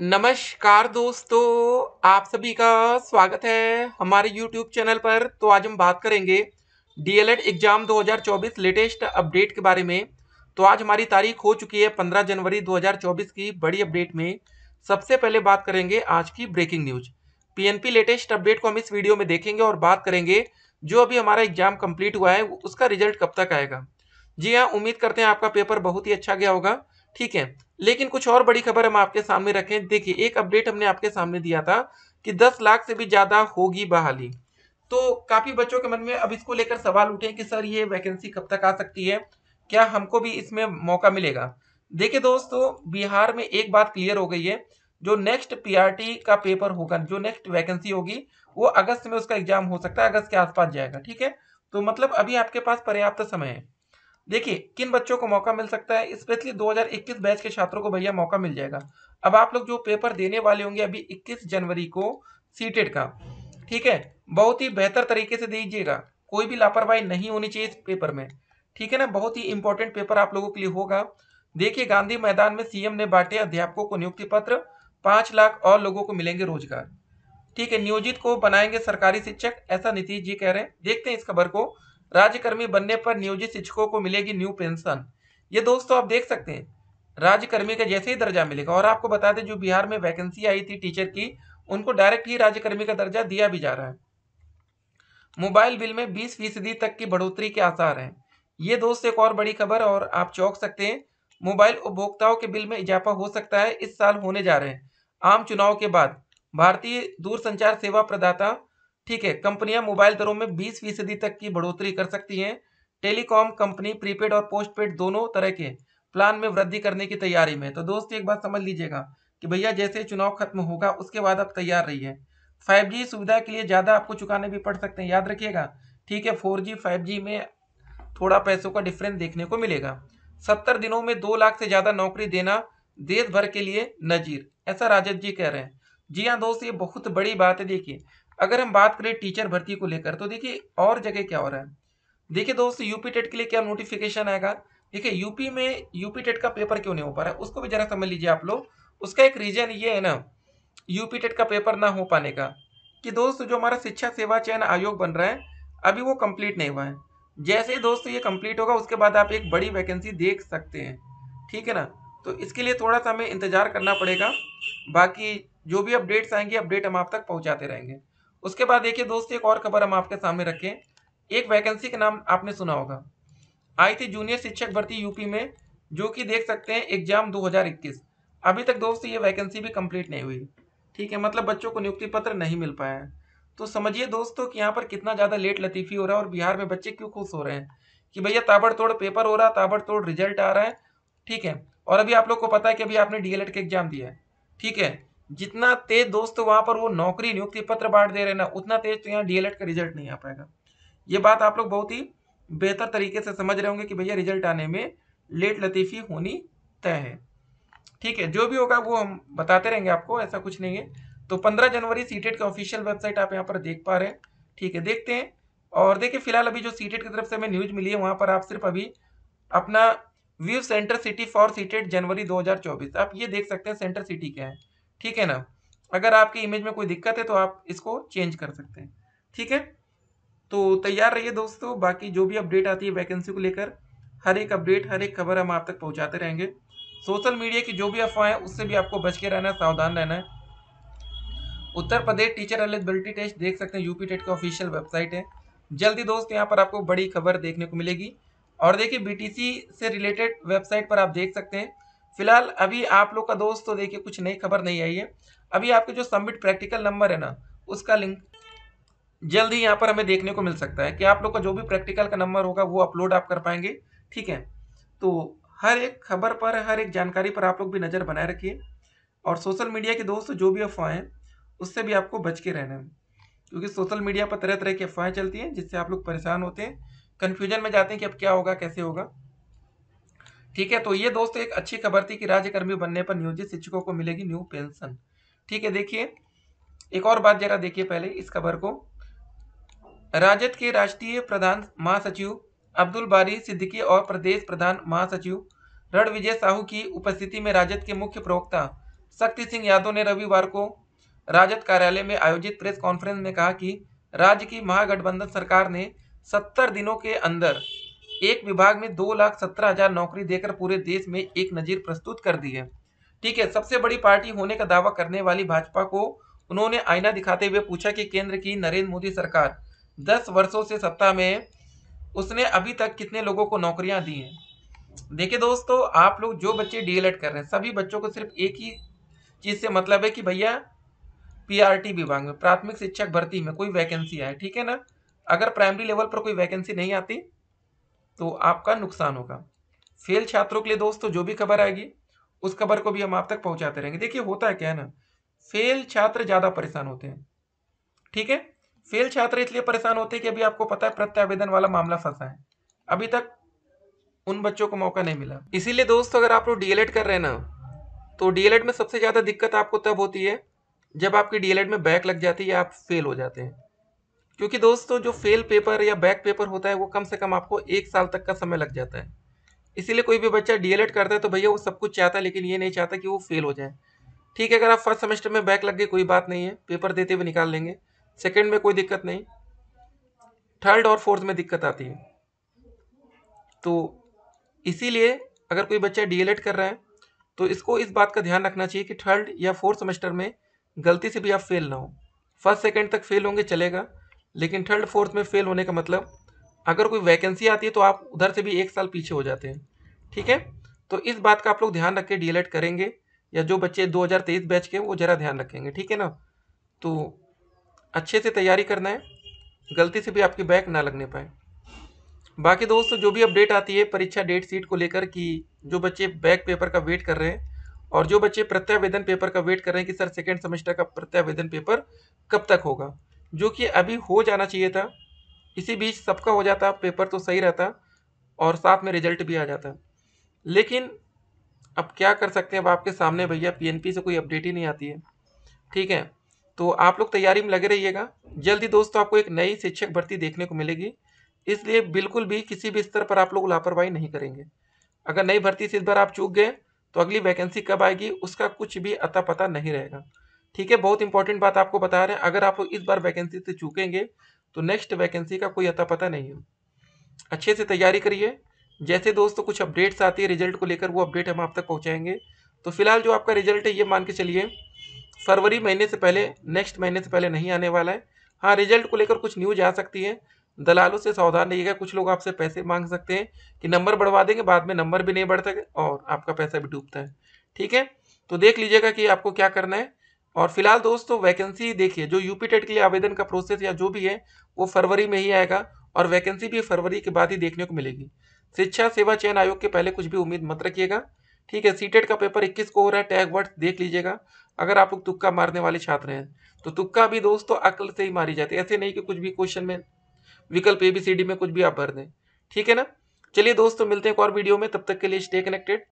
नमस्कार दोस्तों आप सभी का स्वागत है हमारे YouTube चैनल पर तो आज हम बात करेंगे डीएलएड एग्जाम 2024 लेटेस्ट अपडेट के बारे में तो आज हमारी तारीख हो चुकी है 15 जनवरी 2024 की बड़ी अपडेट में सबसे पहले बात करेंगे आज की breaking news PNP latest update को हम इस वीडियो में देखेंगे और बात करेंगे जो अभी हमारा एग्जाम कंप्लीट हुआ है उसका रिजल्ट कब तक आएगा जी हाँ उम्मीद करते हैं आपका पेपर बहुत ही अच्छा गया होगा ठीक है लेकिन कुछ और बड़ी खबर हम आपके सामने रखें देखिए एक अपडेट हमने आपके सामने दिया था कि 10 लाख से भी ज्यादा होगी बहाली तो काफी बच्चों के मन में अब इसको लेकर सवाल उठे कि सर ये वैकेंसी कब तक आ सकती है क्या हमको भी इसमें मौका मिलेगा देखिए दोस्तों बिहार में एक बात क्लियर हो गई है जो नेक्स्ट पीआरटी का पेपर होगा जो नेक्स्ट वैकेंसी होगी वो अगस्त में उसका एग्जाम हो सकता है अगस्त के आसपास जाएगा ठीक है तो मतलब अभी आपके पास पर्याप्त समय है देखिए किन बच्चों को मौका मिल सकता है स्पेशली 2021 बैच के छात्रों को भैया मौका मिल जाएगा अब आप लोग जो पेपर देने वाले होंगे अभी 21 जनवरी को सीटेड का ठीक है बहुत ही बेहतर तरीके से दीजिएगा कोई भी लापरवाही नहीं होनी चाहिए इस पेपर में ठीक है ना बहुत ही इंपॉर्टेंट पेपर आप लोगों के लिए होगा देखिए गांधी मैदान में सीएम ने बांटे अध्यापकों को नियुक्ति पत्र पांच लाख और लोगों को मिलेंगे रोजगार ठीक है नियोजित को बनाएंगे सरकारी शिक्षक ऐसा नीतीश जी कह रहे हैं देखते हैं इस खबर को राज्यकर्मी बनने पर नियोजित शिक्षकों को मिलेगी न्यू पेंशन ये दोस्तों आप देख सकते हैं राज्यकर्मी का जैसे ही दर्जा मिलेगा और आपको बता दें जो बिहार में वैकेंसी आई थी टीचर की उनको डायरेक्ट ही राज्यकर्मी का दर्जा दिया भी जा रहा है मोबाइल बिल में बीस फीसदी तक की बढ़ोतरी के आसार हैं ये दोस्त एक और बड़ी खबर और आप चौंक सकते हैं मोबाइल उपभोक्ताओं के बिल में इजाफा हो सकता है इस साल होने जा रहे हैं आम चुनाव के बाद भारतीय दूरसंचार सेवा प्रदाता ठीक है कंपनियां मोबाइल दरों में बीस फीसदी तक की बढ़ोतरी कर सकती हैं टेलीकॉम कंपनी प्रीपेड और पोस्टपेड दोनों तरह के प्लान में वृद्धि करने की तैयारी में तो दोस्त एक बात समझ लीजिएगा कि भैया जैसे चुनाव खत्म होगा उसके बाद आप तैयार रहिए 5G सुविधा के लिए ज़्यादा आपको चुकाने भी पड़ सकते हैं याद रखिएगा ठीक है फाइव जी में थोड़ा पैसों का डिफरेंस देखने को मिलेगा सत्तर दिनों में दो लाख से ज़्यादा नौकरी देना देश भर के लिए नजीर ऐसा राजद जी कह रहे हैं जी हाँ दोस्त ये बहुत बड़ी बात है देखिए अगर हम बात करें टीचर भर्ती को लेकर तो देखिए और जगह क्या हो रहा है देखिए दोस्तों यूपी टेट के लिए क्या नोटिफिकेशन आएगा देखिए यूपी में यूपी टेट का पेपर क्यों नहीं हो पा रहा है उसको भी जरा समझ लीजिए आप लोग उसका एक रीजन ये है ना यूपी टेट का पेपर ना हो पाने का कि दोस्त जो हमारा शिक्षा सेवा चयन आयोग बन रहा है अभी वो कम्प्लीट नहीं हुआ है जैसे ही दोस्त ये कम्प्लीट होगा उसके बाद आप एक बड़ी वैकेंसी देख सकते हैं ठीक है ना तो इसके लिए थोड़ा सा हमें इंतज़ार करना पड़ेगा बाकी जो भी अपडेट्स आएंगे अपडेट हम आप तक पहुँचाते रहेंगे उसके बाद देखिए दोस्त एक और खबर हम आपके सामने रखें एक वैकेंसी का नाम आपने सुना होगा आई थी जूनियर शिक्षक भर्ती यूपी में जो कि देख सकते हैं एग्जाम 2021 अभी तक दोस्त ये वैकेंसी भी कंप्लीट नहीं हुई ठीक है मतलब बच्चों को नियुक्ति पत्र नहीं मिल पाया है तो समझिए दोस्तों कि यहाँ पर कितना ज़्यादा लेट लतीफ़ी हो रहा है और बिहार में बच्चे क्यों खुश हो रहे हैं कि भैया ताबड़तोड़ पेपर हो रहा है ताबड़तोड़ रिजल्ट आ रहा है ठीक है और अभी आप लोग को पता है कि अभी आपने डीएलएड का एग्जाम दिया है ठीक है जितना तेज दोस्त वहां पर वो नौकरी नियुक्ति पत्र बांट दे रहे ना उतना तेज तो यहाँ डीएलएड का रिजल्ट नहीं आ पाएगा ये बात आप लोग बहुत ही बेहतर तरीके से समझ रहे होंगे कि भैया रिजल्ट आने में लेट लतीफ़ी होनी तय है ठीक है जो भी होगा वो हम बताते रहेंगे आपको ऐसा कुछ नहीं है तो पंद्रह जनवरी सीटेट का ऑफिशियल वेबसाइट आप यहाँ पर देख पा रहे हैं ठीक है देखते हैं और देखिए फिलहाल अभी जो सीटेट की तरफ से हमें न्यूज मिली है वहाँ पर आप सिर्फ अभी अपना view centre city for CTET जनवरी 2024 आप ये देख सकते हैं सेंटर सिटी क्या है ठीक है ना अगर आपकी इमेज में कोई दिक्कत है तो आप इसको चेंज कर सकते हैं ठीक है तो तैयार रहिए दोस्तों बाकी जो भी अपडेट आती है वैकेंसी को लेकर हर एक अपडेट हर एक खबर हम आप तक पहुंचाते रहेंगे सोशल मीडिया की जो भी अफवाहें उससे भी आपको बच के रहना है सावधान रहना है Uttar Pradesh teacher eligibility test देख सकते हैं यूपी टेट का ऑफिशियल वेबसाइट है जल्दी दोस्त यहाँ पर आपको बड़ी खबर देखने को मिलेगी और देखिए बी से रिलेटेड वेबसाइट पर आप देख सकते हैं फिलहाल अभी आप लोग का दोस्त तो देखिए कुछ नई खबर नहीं आई है अभी आपके जो सबमिट प्रैक्टिकल नंबर है ना उसका लिंक जल्द ही यहाँ पर हमें देखने को मिल सकता है कि आप लोग का जो भी प्रैक्टिकल का नंबर होगा वो अपलोड आप कर पाएंगे ठीक है तो हर एक खबर पर हर एक जानकारी पर आप लोग भी नज़र बनाए रखिए और सोशल मीडिया के दोस्त जो भी अफवाहें उससे भी आपको बच के रहना है क्योंकि सोशल मीडिया पर तरह तरह की अफवाहें चलती हैं जिससे आप लोग परेशान होते हैं कन्फ्यूजन में जाते हैं कि अब क्या होगा कैसे होगा ठीक है तो ये दोस्तों एक अच्छी खबर थी कि राज्यकर्मी बनने पर नियोजित शिक्षकों को मिलेगी न्यू पेंशन ठीक है देखिए एक और बात जरा देखिए पहले इस खबर को राजद के राष्ट्रीय प्रधान महासचिव अब्दुल बारी सिद्दीकी और प्रदेश प्रधान महासचिव रणविजय साहू की उपस्थिति में राजद के मुख्य प्रवक्ता शक्ति सिंह यादव ने रविवार को राजद कार्यालय में आयोजित प्रेस कॉन्फ्रेंस में कहा कि राज्य की महागठबंधन सरकार ने सत्तर दिनों के अंदर एक विभाग में दो लाख सत्रह हजार नौकरी देकर पूरे देश में एक नज़ीर प्रस्तुत कर दी है ठीक है सबसे बड़ी पार्टी होने का दावा करने वाली भाजपा को उन्होंने आईना दिखाते हुए पूछा कि केंद्र की नरेंद्र मोदी सरकार दस वर्षों से सत्ता में उसने अभी तक कितने लोगों को नौकरियां दी हैं देखिए दोस्तों आप लोग जो बच्चे डीएलएड कर रहे हैं सभी बच्चों को सिर्फ एक ही चीज़ से मतलब है कि भैया पीआरटी विभाग में प्राथमिक शिक्षक भर्ती में कोई वैकेंसी आए ठीक है ना अगर प्राइमरी लेवल पर कोई वैकेंसी नहीं आती तो आपका नुकसान होगा फेल छात्रों के लिए दोस्तों तो जो भी खबर आएगी उस खबर को भी हम आप तक पहुंचाते रहेंगे देखिए होता है क्या है ना फेल छात्र ज़्यादा परेशान होते हैं ठीक है फेल छात्र इसलिए परेशान होते हैं कि अभी आपको पता है प्रत्यावेदन वाला मामला फंसा है अभी तक उन बच्चों को मौका नहीं मिला इसीलिए दोस्तों अगर आप लोग डीएलएड कर रहे हैं ना तो डीएलएड में सबसे ज़्यादा दिक्कत आपको तब होती है जब आपकी डीएलएड में बैक लग जाती है आप फेल हो जाते हैं क्योंकि दोस्तों जो फेल पेपर या बैक पेपर होता है वो कम से कम आपको एक साल तक का समय लग जाता है इसीलिए कोई भी बच्चा डी करता है तो भैया वो सब कुछ चाहता है लेकिन ये नहीं चाहता कि वो फेल हो जाए ठीक है अगर आप फर्स्ट सेमेस्टर में बैक लग गए कोई बात नहीं है पेपर देते हुए निकाल लेंगे सेकेंड में कोई दिक्कत नहीं थर्ड और फोर्थ में दिक्कत आती है तो इसीलिए अगर कोई बच्चा डी कर रहा है तो इसको इस बात का ध्यान रखना चाहिए कि थर्ड या फोर्थ सेमेस्टर में गलती से भी आप फेल ना हो फर्स्ट सेकेंड तक फेल होंगे चलेगा लेकिन थर्ड फोर्थ में फेल होने का मतलब अगर कोई वैकेंसी आती है तो आप उधर से भी एक साल पीछे हो जाते हैं ठीक है तो इस बात का आप लोग ध्यान रख के डी करेंगे या जो बच्चे 2023 बैच के वो ज़रा ध्यान रखेंगे ठीक है ना तो अच्छे से तैयारी करना है गलती से भी आपके बैक ना लगने पाए बाकी दोस्तों जो भी अपडेट आती है परीक्षा डेट सीट को लेकर कि जो बच्चे बैक पेपर का वेट कर रहे हैं और जो बच्चे प्रत्यावेदन पेपर का वेट कर रहे हैं कि सर सेकेंड सेमेस्टर का प्रत्यावेदन पेपर कब तक होगा जो कि अभी हो जाना चाहिए था इसी बीच सबका हो जाता पेपर तो सही रहता और साथ में रिजल्ट भी आ जाता लेकिन अब क्या कर सकते हैं अब आपके सामने भैया पीएनपी से कोई अपडेट ही नहीं आती है ठीक है तो आप लोग तैयारी में लगे रहिएगा जल्दी दोस्तों आपको एक नई शिक्षक भर्ती देखने को मिलेगी इसलिए बिल्कुल भी किसी भी स्तर पर आप लोग लापरवाही नहीं करेंगे अगर नई भर्ती से इस बार आप चूक गए तो अगली वैकेंसी कब आएगी उसका कुछ भी अता पता नहीं रहेगा ठीक है बहुत इंपॉर्टेंट बात आपको बता रहे हैं अगर आप इस बार वैकेंसी से चूकेंगे तो नेक्स्ट वैकेंसी का कोई अता पता नहीं है अच्छे से तैयारी करिए जैसे दोस्तों कुछ अपडेट्स आती है रिजल्ट को लेकर वो अपडेट हम आप तक पहुँचाएंगे तो फिलहाल जो आपका रिजल्ट है ये मान के चलिए फरवरी महीने से पहले नेक्स्ट महीने से पहले नहीं आने वाला है हाँ रिजल्ट को लेकर कुछ न्यूज आ सकती है दलालों से सावधान रहिएगा कुछ लोग आपसे पैसे मांग सकते हैं कि नंबर बढ़वा देंगे बाद में नंबर भी नहीं बढ़ता और आपका पैसा भी डूबता है ठीक है तो देख लीजिएगा कि आपको क्या करना है और फिलहाल दोस्तों वैकेंसी देखिए जो यूपी टेट के लिए आवेदन का प्रोसेस या जो भी है वो फरवरी में ही आएगा और वैकेंसी भी फरवरी के बाद ही देखने को मिलेगी शिक्षा सेवा चयन आयोग के पहले कुछ भी उम्मीद मत रखिएगा ठीक है सीटेट का पेपर 21 को हो रहा है टैग वर्ड देख लीजिएगा अगर आप लोग तुक्का मारने वाले छात्र हैं तो तुक्का भी दोस्तों अकल से ही मारी जाती है ऐसे नहीं कि कुछ भी क्वेश्चन में विकल्प ए बी सी डी में कुछ भी आप भर दें ठीक है ना चलिए दोस्तों मिलते हैं एक और वीडियो में तब तक के लिए स्टे कनेक्टेड